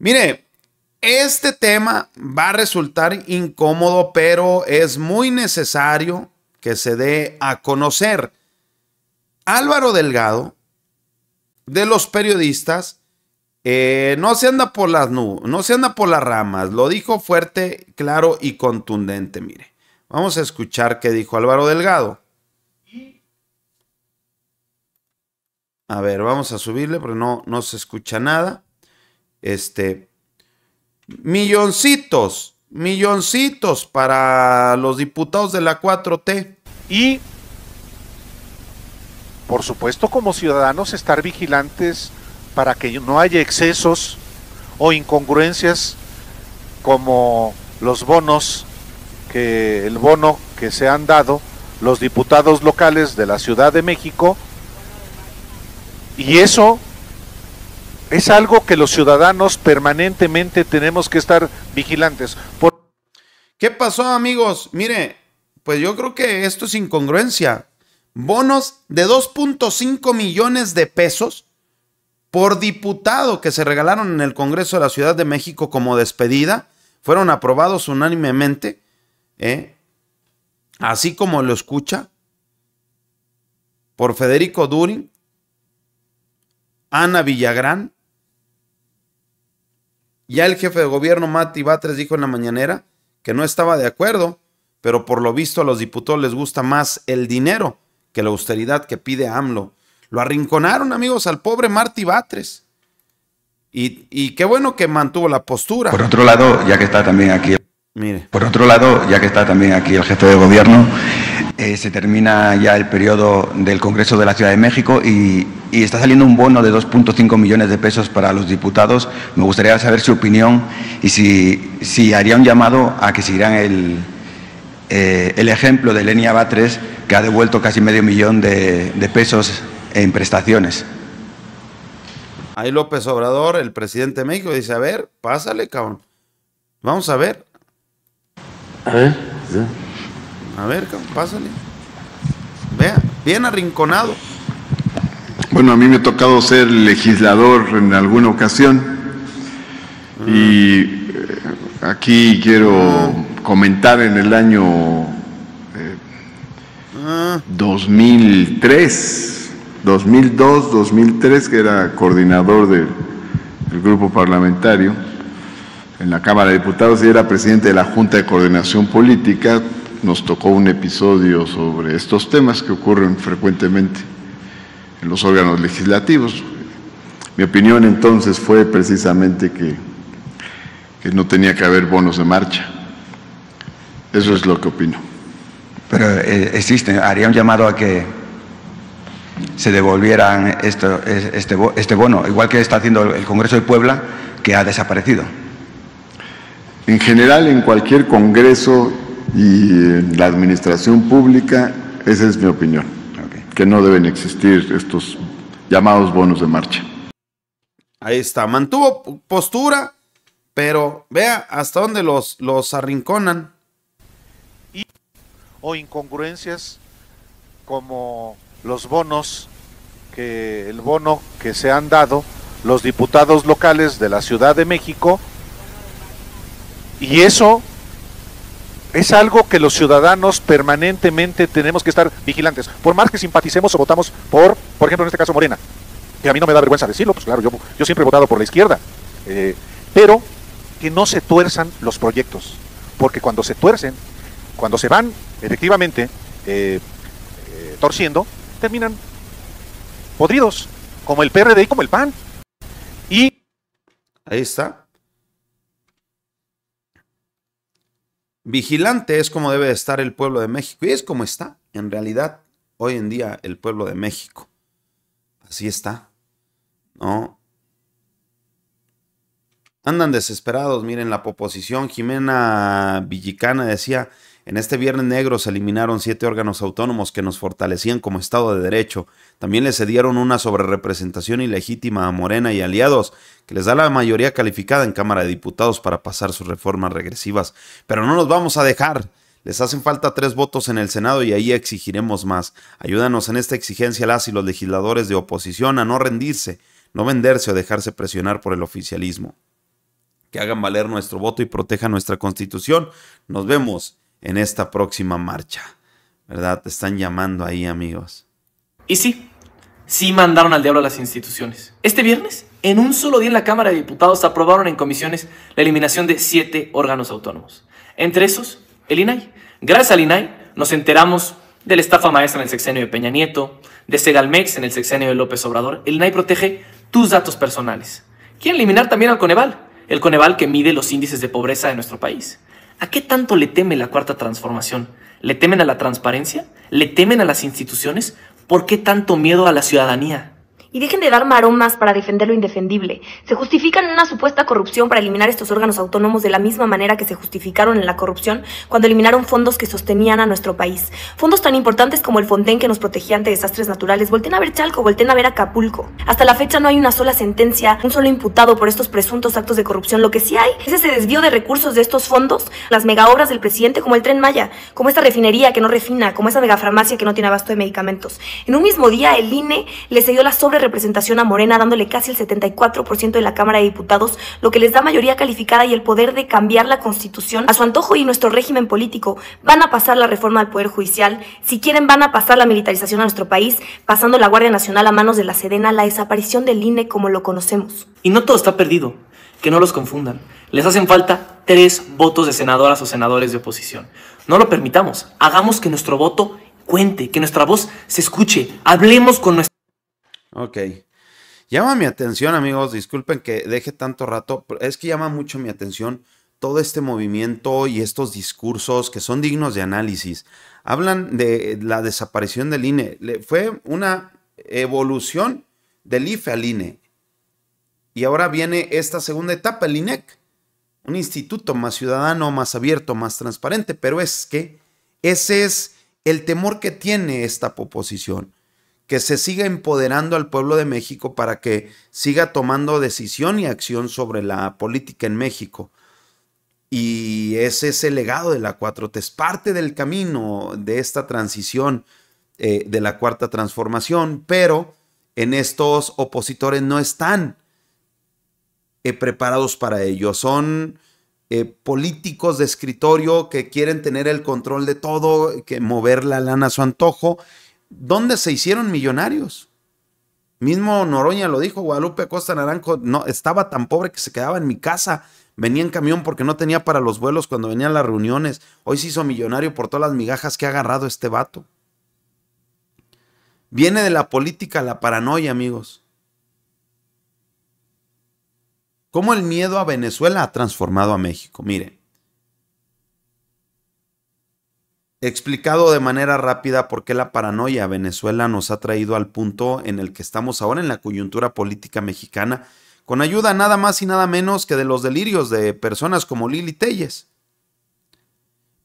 Mire, este tema va a resultar incómodo, pero es muy necesario que se dé a conocer. Álvaro Delgado, de los periodistas, eh, no, se anda por las no se anda por las ramas, lo dijo fuerte, claro y contundente, mire. Vamos a escuchar qué dijo Álvaro Delgado. A ver, vamos a subirle, pero no, no se escucha nada. Este, milloncitos, milloncitos para los diputados de la 4T. Y, por supuesto, como ciudadanos, estar vigilantes para que no haya excesos o incongruencias como los bonos que el bono que se han dado los diputados locales de la Ciudad de México y eso es algo que los ciudadanos permanentemente tenemos que estar vigilantes. ¿Qué pasó, amigos? Mire, pues yo creo que esto es incongruencia. Bonos de 2.5 millones de pesos por diputado que se regalaron en el Congreso de la Ciudad de México como despedida, fueron aprobados unánimemente, ¿eh? así como lo escucha, por Federico Durin, Ana Villagrán, ya el jefe de gobierno, Mati Batres, dijo en la mañanera que no estaba de acuerdo, pero por lo visto a los diputados les gusta más el dinero que la austeridad que pide AMLO. Lo arrinconaron, amigos, al pobre Martí Batres. Y, qué bueno que mantuvo la postura. Por otro lado, ya que está también aquí. Mire. Por otro lado, ya que está también aquí el jefe de gobierno, eh, se termina ya el periodo del Congreso de la Ciudad de México y, está saliendo un bono de 2.5 millones de pesos para los diputados. Me gustaría saber su opinión y si, haría un llamado a que siguieran el, eh, el ejemplo de Lenia Batres, que ha devuelto casi medio millón de, pesos en prestaciones. Ahí López Obrador, el presidente de México, dice, a ver, pásale, cabrón. Vamos a ver. A ver. A ver, pásale. Vea, bien arrinconado. Bueno, a mí me ha tocado ser legislador en alguna ocasión mm. y eh, aquí quiero mm. comentar en el año 2003, 2002, 2003, que era coordinador del grupo parlamentario en la Cámara de Diputados y era presidente de la Junta de Coordinación Política, nos tocó un episodio sobre estos temas que ocurren frecuentemente en los órganos legislativos. Mi opinión entonces fue precisamente que, que no tenía que haber bonos de marcha. Eso es lo que opino. Pero eh, existe haría un llamado a que se devolvieran esto, este, este bono, igual que está haciendo el Congreso de Puebla, que ha desaparecido. En general, en cualquier Congreso y la administración pública, esa es mi opinión, que no deben existir estos llamados bonos de marcha. Ahí está, mantuvo postura, pero vea hasta dónde los, los arrinconan. o incongruencias como los bonos, que el bono que se han dado los diputados locales de la Ciudad de México, y eso es algo que los ciudadanos permanentemente tenemos que estar vigilantes. Por más que simpaticemos o votamos por, por ejemplo, en este caso Morena, que a mí no me da vergüenza decirlo, pues claro, yo, yo siempre he votado por la izquierda, eh, pero que no se tuerzan los proyectos, porque cuando se tuercen, cuando se van efectivamente eh, eh, torciendo, terminan podridos, como el PRD y como el PAN. Y... Ahí está. vigilante es como debe estar el pueblo de México y es como está en realidad hoy en día el pueblo de México. Así está. ¿No? Andan desesperados, miren la proposición Jimena Villicana decía, en este Viernes Negro se eliminaron siete órganos autónomos que nos fortalecían como Estado de Derecho. También le cedieron una sobrerepresentación ilegítima a Morena y aliados, que les da la mayoría calificada en Cámara de Diputados para pasar sus reformas regresivas. Pero no nos vamos a dejar. Les hacen falta tres votos en el Senado y ahí exigiremos más. Ayúdanos en esta exigencia las y los legisladores de oposición a no rendirse, no venderse o dejarse presionar por el oficialismo. Que hagan valer nuestro voto y protejan nuestra constitución. Nos vemos en esta próxima marcha. ¿Verdad? Te están llamando ahí, amigos. Y sí, sí mandaron al diablo a las instituciones. Este viernes, en un solo día en la Cámara de Diputados, aprobaron en comisiones la eliminación de siete órganos autónomos. Entre esos, el INAI. Gracias al INAI, nos enteramos de la estafa maestra en el sexenio de Peña Nieto, de Segalmex en el sexenio de López Obrador. El INAI protege tus datos personales. Quieren eliminar también al Coneval, el Coneval que mide los índices de pobreza de nuestro país. ¿A qué tanto le teme la cuarta transformación? ¿Le temen a la transparencia? ¿Le temen a las instituciones? ¿Por qué tanto miedo a la ciudadanía? y dejen de dar maromas para defender lo indefendible. Se justifican una supuesta corrupción para eliminar estos órganos autónomos de la misma manera que se justificaron en la corrupción cuando eliminaron fondos que sostenían a nuestro país. Fondos tan importantes como el Fonden que nos protegía ante desastres naturales. Volten a ver Chalco, volten a ver Acapulco. Hasta la fecha no hay una sola sentencia, un solo imputado por estos presuntos actos de corrupción. Lo que sí hay es ese desvío de recursos de estos fondos, las megaobras del presidente como el Tren Maya, como esta refinería que no refina, como esa megafarmacia que no tiene abasto de medicamentos. En un mismo día el INE le cedió la sobre representación a Morena, dándole casi el 74% de la Cámara de Diputados, lo que les da mayoría calificada y el poder de cambiar la Constitución a su antojo y nuestro régimen político. Van a pasar la reforma al Poder Judicial, si quieren van a pasar la militarización a nuestro país, pasando la Guardia Nacional a manos de la Sedena, la desaparición del INE como lo conocemos. Y no todo está perdido, que no los confundan. Les hacen falta tres votos de senadoras o senadores de oposición. No lo permitamos, hagamos que nuestro voto cuente, que nuestra voz se escuche, hablemos con nuestra Ok. Llama mi atención, amigos. Disculpen que deje tanto rato. es que llama mucho mi atención todo este movimiento y estos discursos que son dignos de análisis. Hablan de la desaparición del INE. fue una evolución del IFE al INE. Y ahora viene esta segunda etapa, el INEC. Un instituto más ciudadano, más abierto, más transparente. Pero es que ese es el temor que tiene esta proposición que se siga empoderando al pueblo de México para que siga tomando decisión y acción sobre la política en México. Y ese es el legado de la Cuatro es parte del camino de esta transición eh, de la cuarta transformación, pero en estos opositores no están eh, preparados para ello. Son eh, políticos de escritorio que quieren tener el control de todo, que mover la lana a su antojo ¿dónde se hicieron millonarios? Mismo Noroña lo dijo, Guadalupe Acosta Naranjo no, estaba tan pobre que se quedaba en mi casa, venía en camión porque no tenía para los vuelos cuando venían las reuniones, hoy se hizo millonario por todas las migajas que ha agarrado este vato. Viene de la política la paranoia, amigos. ¿Cómo el miedo a Venezuela ha transformado a México? Mire. Explicado de manera rápida por qué la paranoia Venezuela nos ha traído al punto en el que estamos ahora en la coyuntura política mexicana, con ayuda nada más y nada menos que de los delirios de personas como Lili Telles.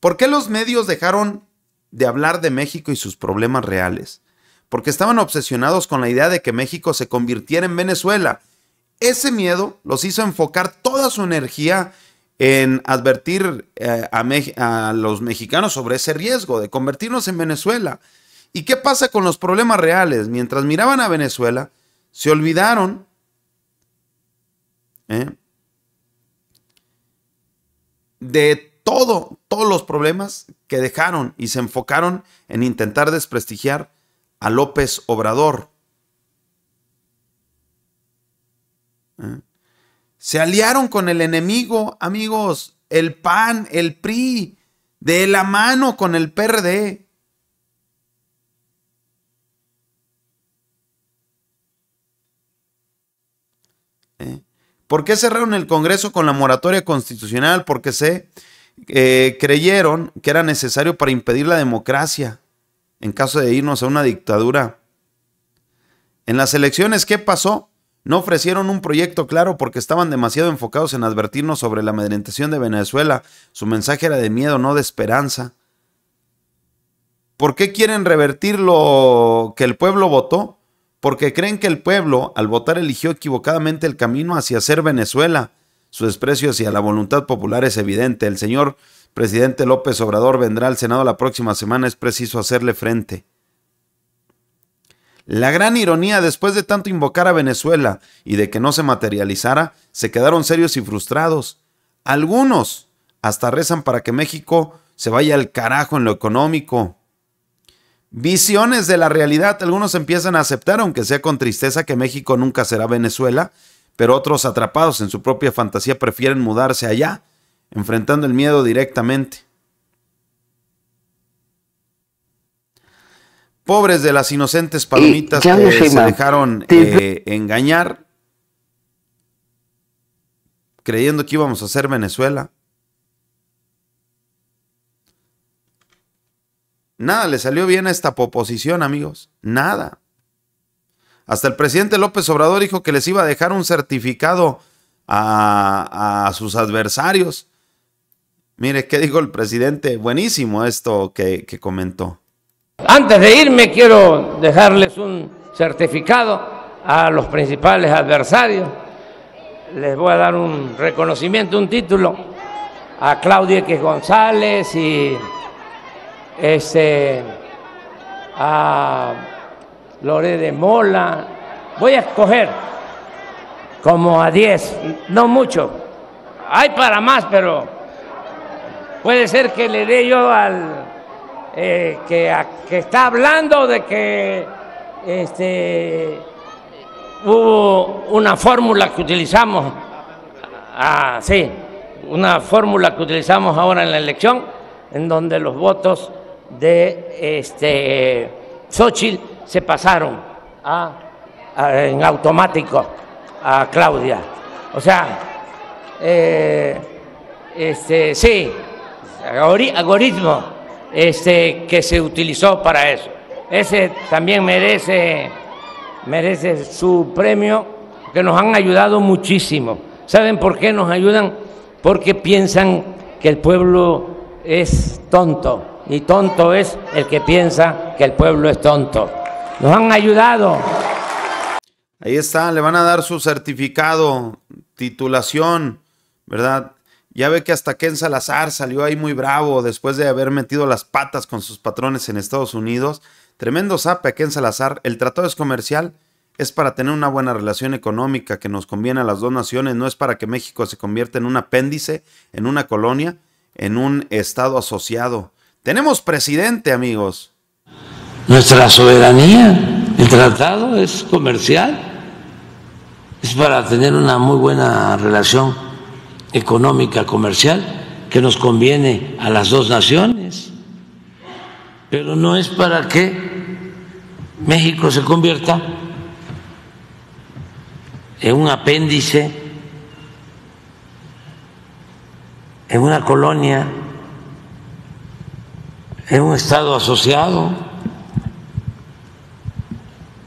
¿Por qué los medios dejaron de hablar de México y sus problemas reales? Porque estaban obsesionados con la idea de que México se convirtiera en Venezuela. Ese miedo los hizo enfocar toda su energía en advertir eh, a, los mexicanos sobre ese riesgo de convertirnos en Venezuela. ¿Y qué pasa con los problemas reales? Mientras miraban a Venezuela, se olvidaron ¿eh? de todo, todos los problemas que dejaron y se enfocaron en intentar desprestigiar a López Obrador. Se aliaron con el enemigo, amigos, el PAN, el PRI, de la mano con el PRD. ¿Eh? ¿Por qué cerraron el Congreso con la moratoria constitucional? Porque se eh, creyeron que era necesario para impedir la democracia en caso de irnos a una dictadura. En las elecciones, ¿qué pasó? No ofrecieron un proyecto claro porque estaban demasiado enfocados en advertirnos sobre la amedrentación de Venezuela. Su mensaje era de miedo, no de esperanza. ¿Por qué quieren revertir lo que el pueblo votó? Porque creen que el pueblo, al votar, eligió equivocadamente el camino hacia ser Venezuela. Su desprecio hacia la voluntad popular es evidente. El señor presidente López Obrador vendrá al Senado la próxima semana. Es preciso hacerle frente. La gran ironía, después de tanto invocar a Venezuela y de que no se materializara, se quedaron serios y frustrados. Algunos hasta rezan para que México se vaya al carajo en lo económico. Visiones de la realidad, algunos empiezan a aceptar, aunque sea con tristeza, que México nunca será Venezuela, pero otros atrapados en su propia fantasía prefieren mudarse allá, enfrentando el miedo directamente. Pobres de las inocentes palomitas que se dejaron eh, engañar creyendo que íbamos a hacer Venezuela. Nada le salió bien a esta proposición, amigos. Nada. Hasta el presidente López Obrador dijo que les iba a dejar un certificado a, sus adversarios. Mire, ¿qué dijo el presidente? Buenísimo esto que comentó. Antes de irme quiero dejarles un certificado a los principales adversarios. Les voy a dar un reconocimiento, un título a Claudia X González y este, a Lore de Mola. Voy a escoger como a 10, no mucho. Hay para más, pero puede ser que le dé yo al eh, que, está hablando de que este, hubo una fórmula que utilizamos, ah, sí, una fórmula que utilizamos ahora en la elección, en donde los votos de este, Xochitl se pasaron en automático a Claudia. O sea, eh, este, sí, algoritmo este, que se utilizó para eso. Ese también merece, merece su premio, que nos han ayudado muchísimo. ¿Saben por qué nos ayudan? Porque piensan que el pueblo es tonto y tonto es el que piensa que el pueblo es tonto. Nos han ayudado. Ahí está, le van a dar su certificado, titulación, ¿verdad? Ya ve que hasta Ken Salazar salió ahí muy bravo después de haber metido las patas con sus patrones en Estados Unidos. Tremendo sape a Ken Salazar. El tratado es comercial, es para tener una buena relación económica que nos conviene a las dos naciones, no es para que México se convierta en un apéndice, en una colonia, en un estado asociado. Tenemos presidente, amigos. Nuestra soberanía, el tratado es comercial, es para tener una muy buena relación económica comercial que nos conviene a las dos naciones, pero no es para que México se convierta en un apéndice, en una colonia, en un estado asociado,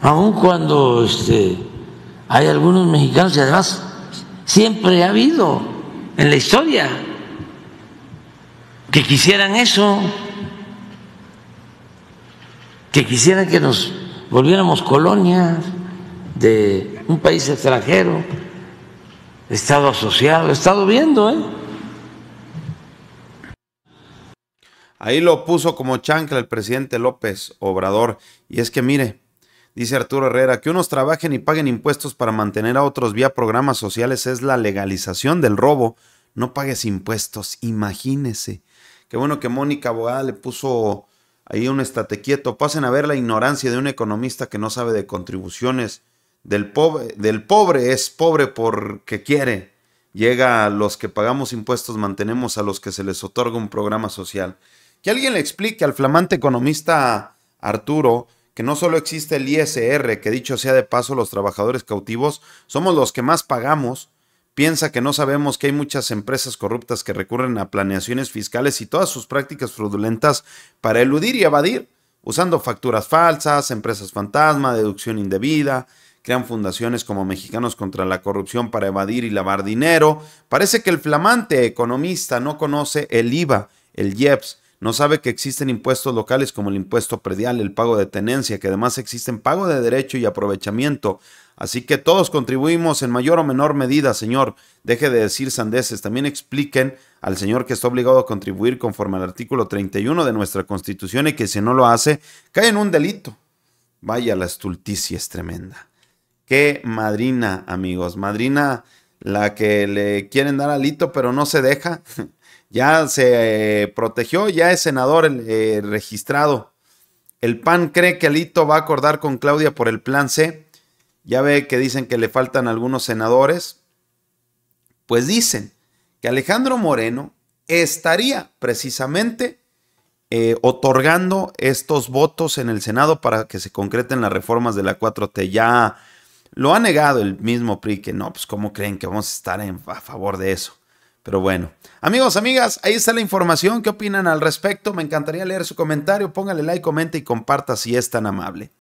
aun cuando este, hay algunos mexicanos y además siempre ha habido en la historia que quisieran eso, que quisieran que nos volviéramos colonias de un país extranjero, Estado asociado, estado viendo, ¿eh? Ahí lo puso como chancla el presidente López Obrador. Y es que mire, Dice Arturo Herrera, que unos trabajen y paguen impuestos para mantener a otros vía programas sociales es la legalización del robo. No pagues impuestos, imagínese. Qué bueno que Mónica Abogada le puso ahí un estate quieto. Pasen a ver la ignorancia de un economista que no sabe de contribuciones. Del pobre, del pobre es pobre porque quiere. Llega a los que pagamos impuestos, mantenemos a los que se les otorga un programa social. Que alguien le explique al flamante economista Arturo que no solo existe el ISR, que dicho sea de paso, los trabajadores cautivos somos los que más pagamos, piensa que no sabemos que hay muchas empresas corruptas que recurren a planeaciones fiscales y todas sus prácticas fraudulentas para eludir y evadir, usando facturas falsas, empresas fantasma, deducción indebida, crean fundaciones como Mexicanos contra la Corrupción para evadir y lavar dinero. Parece que el flamante economista no conoce el IVA, el IEPS, no sabe que existen impuestos locales como el impuesto predial, el pago de tenencia, que además existen pago de derecho y aprovechamiento. Así que todos contribuimos en mayor o menor medida, Señor. Deje de decir sandeces. También expliquen al Señor que está obligado a contribuir conforme al artículo 31 de nuestra Constitución y que si no lo hace, cae en un delito. Vaya, la estulticia es tremenda. Qué madrina, amigos. Madrina la que le quieren dar alito, pero no se deja. ya se eh, protegió, ya es senador el eh, registrado. El PAN cree que Alito va a acordar con Claudia por el plan C. Ya ve que dicen que le faltan algunos senadores. Pues dicen que Alejandro Moreno estaría precisamente eh, otorgando estos votos en el Senado para que se concreten las reformas de la 4T. Ya lo ha negado el mismo PRI que no, pues cómo creen que vamos a estar a favor de eso. Pero bueno, amigos, amigas, ahí está la información. ¿Qué opinan al respecto? Me encantaría leer su comentario. Póngale like, comenta y comparta si es tan amable.